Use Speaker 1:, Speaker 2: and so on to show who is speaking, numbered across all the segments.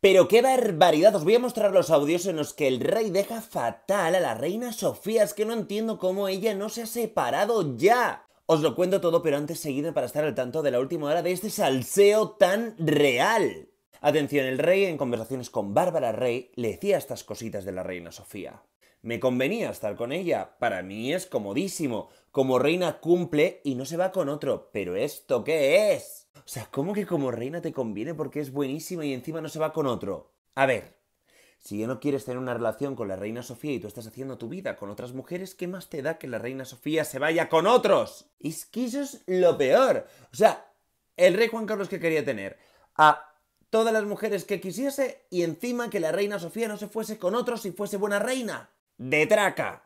Speaker 1: Pero qué barbaridad, os voy a mostrar los audios en los que el rey deja fatal a la reina Sofía, es que no entiendo cómo ella no se ha separado ya. Os lo cuento todo, pero antes seguidme para estar al tanto de la última hora de este salseo tan real. Atención, el rey en conversaciones con Bárbara Rey le decía estas cositas de la reina Sofía. Me convenía estar con ella, para mí es comodísimo, como reina cumple y no se va con otro, pero ¿esto qué es? O sea, ¿cómo que como reina te conviene porque es buenísima y encima no se va con otro? A ver, si ya no quieres tener una relación con la reina Sofía y tú estás haciendo tu vida con otras mujeres, ¿qué más te da que la reina Sofía se vaya con otros? Es que eso es lo peor. O sea, el rey Juan Carlos que quería tener a todas las mujeres que quisiese y encima que la reina Sofía no se fuese con otros y fuese buena reina. ¡De traca!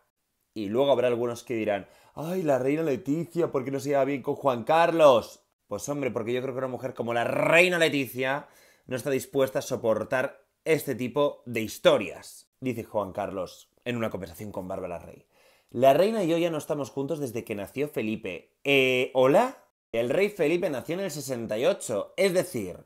Speaker 1: Y luego habrá algunos que dirán, ay, la reina Leticia, ¿por qué no se lleva bien con Juan Carlos? Pues hombre, porque yo creo que una mujer como la reina Leticia no está dispuesta a soportar este tipo de historias, dice Juan Carlos en una conversación con Bárbara Rey. La reina y yo ya no estamos juntos desde que nació Felipe. Eh, ¿Hola? El rey Felipe nació en el 68, es decir,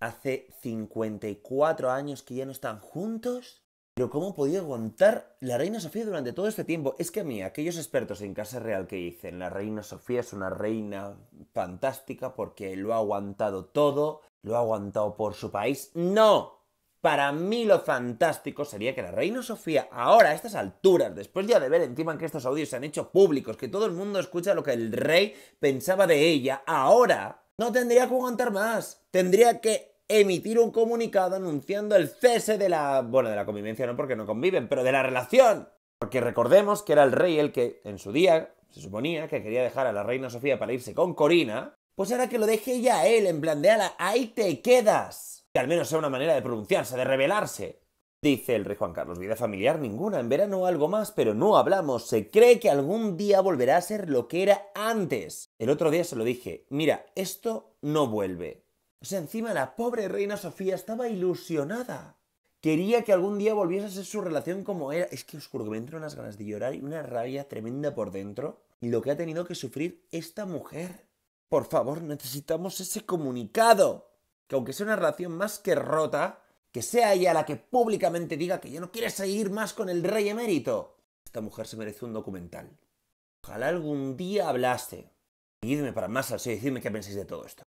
Speaker 1: hace 54 años que ya no están juntos. Pero ¿cómo podía aguantar la reina Sofía durante todo este tiempo? Es que a mí, aquellos expertos en Casa Real que dicen la reina Sofía es una reina fantástica porque lo ha aguantado todo, lo ha aguantado por su país. ¡No! Para mí lo fantástico sería que la reina Sofía, ahora a estas alturas, después ya de ver encima que estos audios se han hecho públicos, que todo el mundo escucha lo que el rey pensaba de ella, ahora no tendría que aguantar más. Tendría que emitir un comunicado anunciando el cese de la... bueno, de la convivencia no porque no conviven, pero de la relación. Porque recordemos que era el rey el que en su día se suponía que quería dejar a la reina Sofía para irse con Corina, pues ahora que lo deje ya él, en plan de ala, ahí te quedas. Que al menos sea una manera de pronunciarse, de rebelarse. Dice el rey Juan Carlos, vida familiar ninguna, en verano algo más, pero no hablamos. Se cree que algún día volverá a ser lo que era antes. El otro día se lo dije, mira, esto no vuelve. O sea, encima la pobre reina Sofía estaba ilusionada. Quería que algún día volviese a ser su relación como era. Es que os juro que me entran unas ganas de llorar y una rabia tremenda por dentro. Y lo que ha tenido que sufrir esta mujer. Por favor, necesitamos ese comunicado. Que aunque sea una relación más que rota, que sea ella la que públicamente diga que ya no quiere seguir más con el rey emérito. Esta mujer se merece un documental. Ojalá algún día hablase. Seguidme para más así y decidme qué pensáis de todo esto.